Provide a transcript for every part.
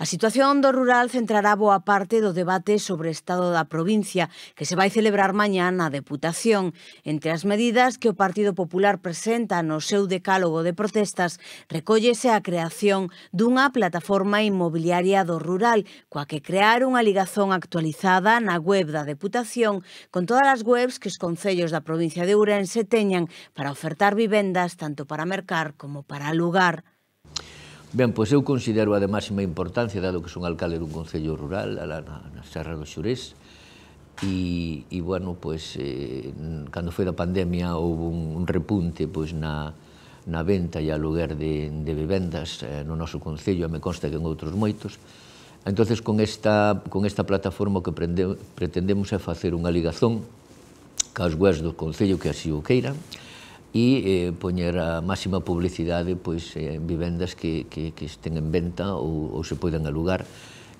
A situación do rural centrará boa parte do debate sobre o estado da provincia que se vai celebrar mañá na Deputación. Entre as medidas que o Partido Popular presenta no seu decálogo de protestas recóllese a creación dunha plataforma inmobiliaria do rural coa que crear unha ligazón actualizada na web da Deputación con todas as webs que os concellos da provincia de Ourense teñan para ofertar vivendas tanto para mercar como para alugar. Ben, pois eu considero a de máxima importancia, dado que son alcalde dun concello rural, alá na, na Serra do Xurés, e, e bueno, pois, eh, cando foi da pandemia houve un, un repunte pois, na, na venta e aluguer de, de vivendas eh, no noso concello, e me consta que en outros moitos. Entonces con esta, con esta plataforma que prende, pretendemos é facer unha ligazón caos webs do Concello que así o queiran, e eh, poñer a máxima publicidade pois, eh, vivendas que, que, que estén en venta ou, ou se poidan alugar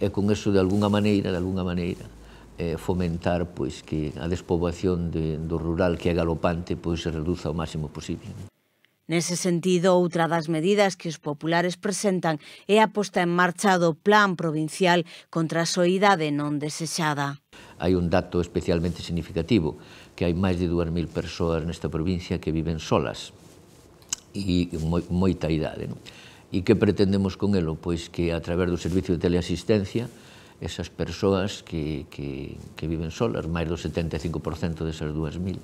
e con eso de alguna maneira, de alguna maneira eh, fomentar pois, que a despoboación de, do rural que é galopante pois, se reduza ao máximo posible. Nese sentido, outra das medidas que os populares presentan é a posta en marcha do Plan Provincial contra a Soidade Non Desexada. Hai un dato especialmente significativo, que hai máis de 2.000 persoas nesta provincia que viven solas e moita idade. Non? E que pretendemos con elo? Pois que a través do servicio de teleasistencia esas persoas que, que, que viven solas, máis do 75% desas 2.000,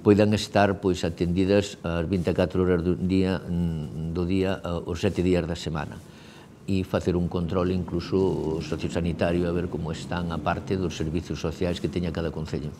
poidan estar pois atendidas as 24 horas do día do día eh, os sete días da semana e facer un control incluso sociosanitario a ver como están a parte dos servizos sociais que teña cada concello.